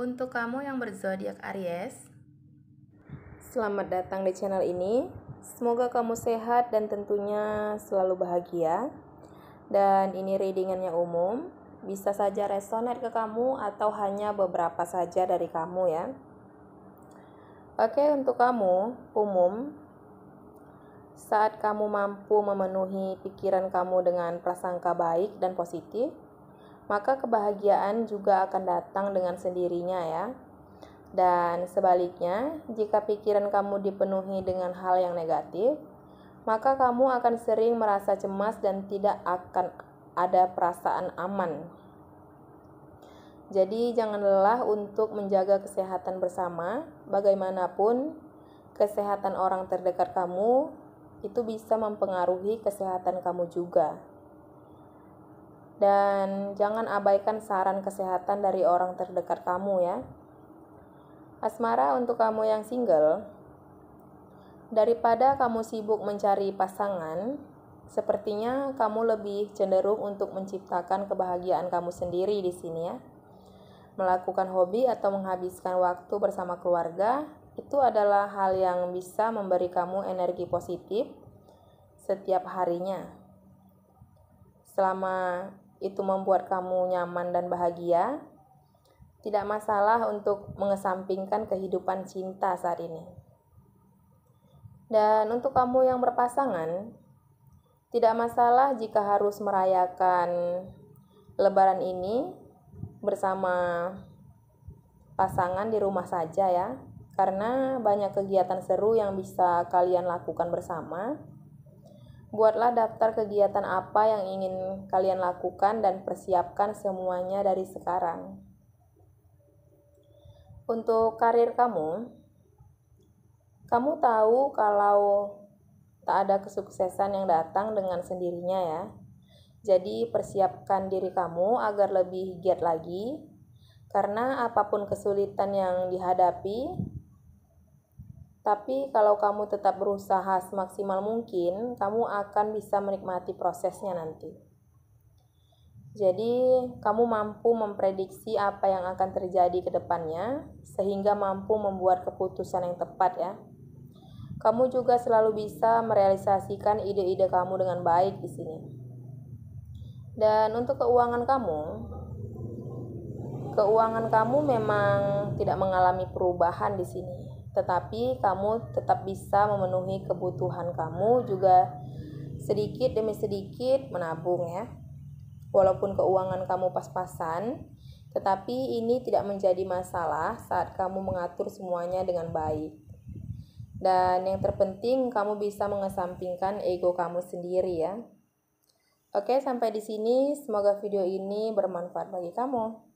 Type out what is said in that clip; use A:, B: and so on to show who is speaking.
A: Untuk kamu yang berzodiak Aries, selamat datang di channel ini. Semoga kamu sehat dan tentunya selalu bahagia. Dan ini readingannya umum, bisa saja resonate ke kamu atau hanya beberapa saja dari kamu ya. Oke, untuk kamu umum saat kamu mampu memenuhi pikiran kamu dengan prasangka baik dan positif, maka kebahagiaan juga akan datang dengan sendirinya ya. Dan sebaliknya, jika pikiran kamu dipenuhi dengan hal yang negatif, maka kamu akan sering merasa cemas dan tidak akan ada perasaan aman. Jadi, jangan lelah untuk menjaga kesehatan bersama. Bagaimanapun, kesehatan orang terdekat kamu itu bisa mempengaruhi kesehatan kamu juga dan jangan abaikan saran kesehatan dari orang terdekat kamu ya. Asmara untuk kamu yang single, daripada kamu sibuk mencari pasangan, sepertinya kamu lebih cenderung untuk menciptakan kebahagiaan kamu sendiri di sini ya. Melakukan hobi atau menghabiskan waktu bersama keluarga itu adalah hal yang bisa memberi kamu energi positif setiap harinya. Selama itu membuat kamu nyaman dan bahagia, tidak masalah untuk mengesampingkan kehidupan cinta saat ini. Dan untuk kamu yang berpasangan, tidak masalah jika harus merayakan Lebaran ini bersama pasangan di rumah saja, ya, karena banyak kegiatan seru yang bisa kalian lakukan bersama Buatlah daftar kegiatan apa yang ingin kalian lakukan dan persiapkan semuanya dari sekarang. Untuk karir kamu, kamu tahu kalau tak ada kesuksesan yang datang dengan sendirinya ya. Jadi persiapkan diri kamu agar lebih giat lagi karena apapun kesulitan yang dihadapi, tapi kalau kamu tetap berusaha semaksimal mungkin, kamu akan bisa menikmati prosesnya nanti. Jadi, kamu mampu memprediksi apa yang akan terjadi ke depannya, sehingga mampu membuat keputusan yang tepat ya. Kamu juga selalu bisa merealisasikan ide-ide kamu dengan baik di sini. Dan untuk keuangan kamu, keuangan kamu memang tidak mengalami perubahan di sini tetapi kamu tetap bisa memenuhi kebutuhan kamu juga sedikit demi sedikit menabung ya. Walaupun keuangan kamu pas-pasan, tetapi ini tidak menjadi masalah saat kamu mengatur semuanya dengan baik. Dan yang terpenting kamu bisa mengesampingkan ego kamu sendiri ya. Oke, sampai di sini semoga video ini bermanfaat bagi kamu.